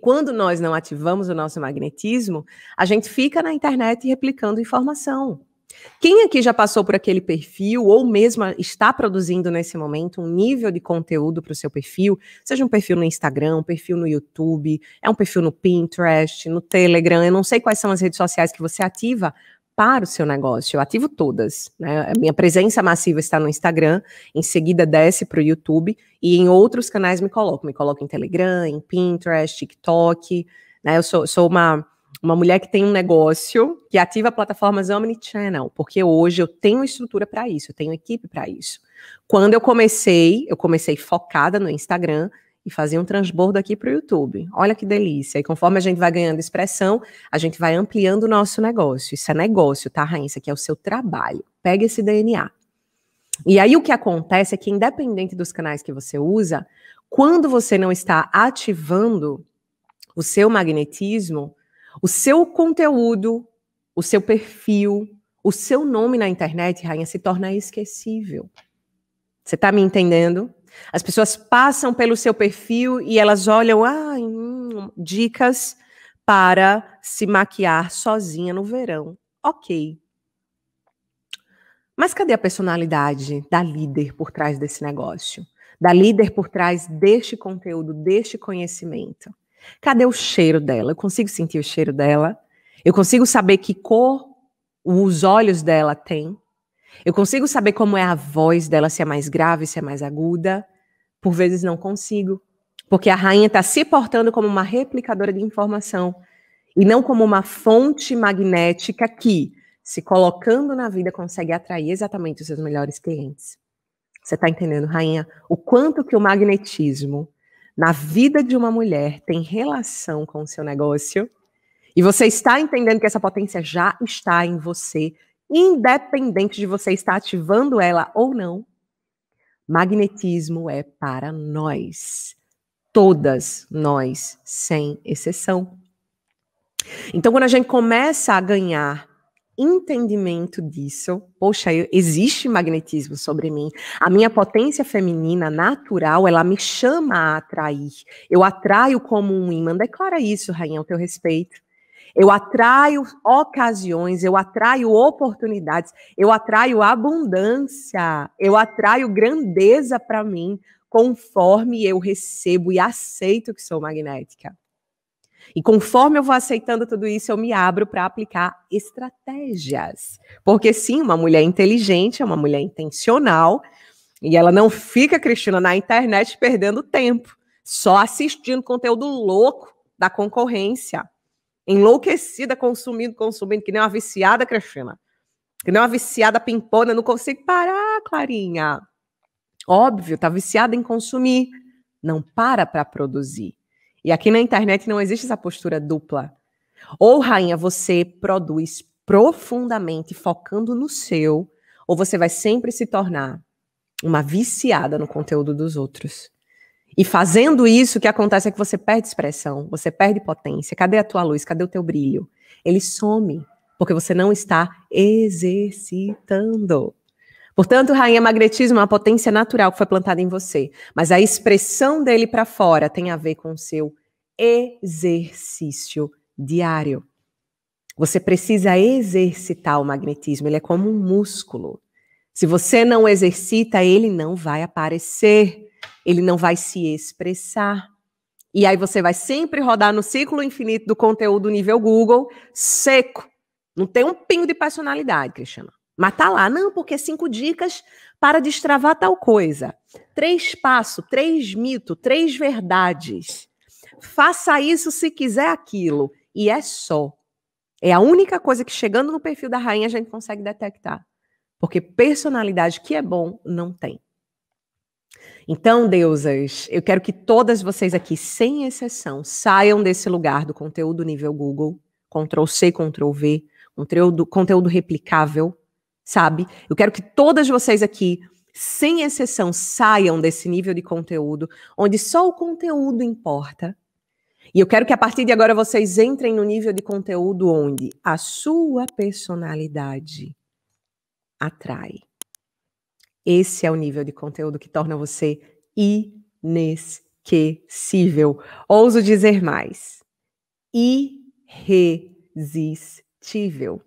Quando nós não ativamos o nosso magnetismo, a gente fica na internet replicando informação. Quem aqui já passou por aquele perfil ou mesmo está produzindo nesse momento um nível de conteúdo para o seu perfil, seja um perfil no Instagram, um perfil no YouTube, é um perfil no Pinterest, no Telegram, eu não sei quais são as redes sociais que você ativa, para o seu negócio. Eu ativo todas. Né? A minha presença massiva está no Instagram, em seguida desce para o YouTube e em outros canais me coloco. Me coloco em Telegram, em Pinterest, TikTok. Né? Eu sou, sou uma, uma mulher que tem um negócio que ativa plataformas Omnichannel, porque hoje eu tenho estrutura para isso, eu tenho equipe para isso. Quando eu comecei, eu comecei focada no Instagram e fazia um transbordo aqui para o YouTube. Olha que delícia. E conforme a gente vai ganhando expressão, a gente vai ampliando o nosso negócio. Isso é negócio, tá, Raíssa? Que é o seu trabalho. Pega esse DNA. E aí o que acontece é que, independente dos canais que você usa, quando você não está ativando o seu magnetismo, o seu conteúdo, o seu perfil, o seu nome na internet, Rainha, se torna esquecível. Você está me entendendo? As pessoas passam pelo seu perfil e elas olham, ah, hum, dicas para se maquiar sozinha no verão. Ok. Mas cadê a personalidade da líder por trás desse negócio? Da líder por trás deste conteúdo, deste conhecimento? Cadê o cheiro dela? Eu consigo sentir o cheiro dela? Eu consigo saber que cor os olhos dela têm? Eu consigo saber como é a voz dela, se é mais grave, se é mais aguda. Por vezes não consigo, porque a rainha está se portando como uma replicadora de informação e não como uma fonte magnética que, se colocando na vida, consegue atrair exatamente os seus melhores clientes. Você está entendendo, rainha, o quanto que o magnetismo na vida de uma mulher tem relação com o seu negócio? E você está entendendo que essa potência já está em você independente de você estar ativando ela ou não, magnetismo é para nós. Todas nós, sem exceção. Então, quando a gente começa a ganhar entendimento disso, poxa, eu, existe magnetismo sobre mim, a minha potência feminina natural, ela me chama a atrair, eu atraio como um imã, declara isso, rainha, o teu respeito. Eu atraio ocasiões, eu atraio oportunidades, eu atraio abundância, eu atraio grandeza para mim, conforme eu recebo e aceito que sou magnética. E conforme eu vou aceitando tudo isso, eu me abro para aplicar estratégias. Porque sim, uma mulher inteligente é uma mulher intencional e ela não fica, Cristina, na internet perdendo tempo, só assistindo conteúdo louco da concorrência enlouquecida, consumindo, consumindo, que nem uma viciada, Cristina. Que nem uma viciada pimpona, não consigo parar, Clarinha. Óbvio, tá viciada em consumir, não para para produzir. E aqui na internet não existe essa postura dupla. Ou, rainha, você produz profundamente, focando no seu, ou você vai sempre se tornar uma viciada no conteúdo dos outros. E fazendo isso, o que acontece é que você perde expressão, você perde potência. Cadê a tua luz? Cadê o teu brilho? Ele some, porque você não está exercitando. Portanto, rainha magnetismo é uma potência natural que foi plantada em você, mas a expressão dele para fora tem a ver com o seu exercício diário. Você precisa exercitar o magnetismo, ele é como um músculo. Se você não exercita, ele não vai aparecer ele não vai se expressar. E aí você vai sempre rodar no ciclo infinito do conteúdo nível Google, seco. Não tem um pingo de personalidade, Cristiano. Mas tá lá, não, porque cinco dicas para destravar tal coisa. Três passos, três mitos, três verdades. Faça isso se quiser aquilo. E é só. É a única coisa que chegando no perfil da rainha a gente consegue detectar. Porque personalidade que é bom não tem. Então, deusas, eu quero que todas vocês aqui, sem exceção, saiam desse lugar do conteúdo nível Google, Ctrl C, Ctrl V, conteúdo, conteúdo replicável, sabe? Eu quero que todas vocês aqui, sem exceção, saiam desse nível de conteúdo, onde só o conteúdo importa. E eu quero que a partir de agora vocês entrem no nível de conteúdo onde a sua personalidade atrai. Esse é o nível de conteúdo que torna você inesquecível. Ouso dizer mais: irresistível.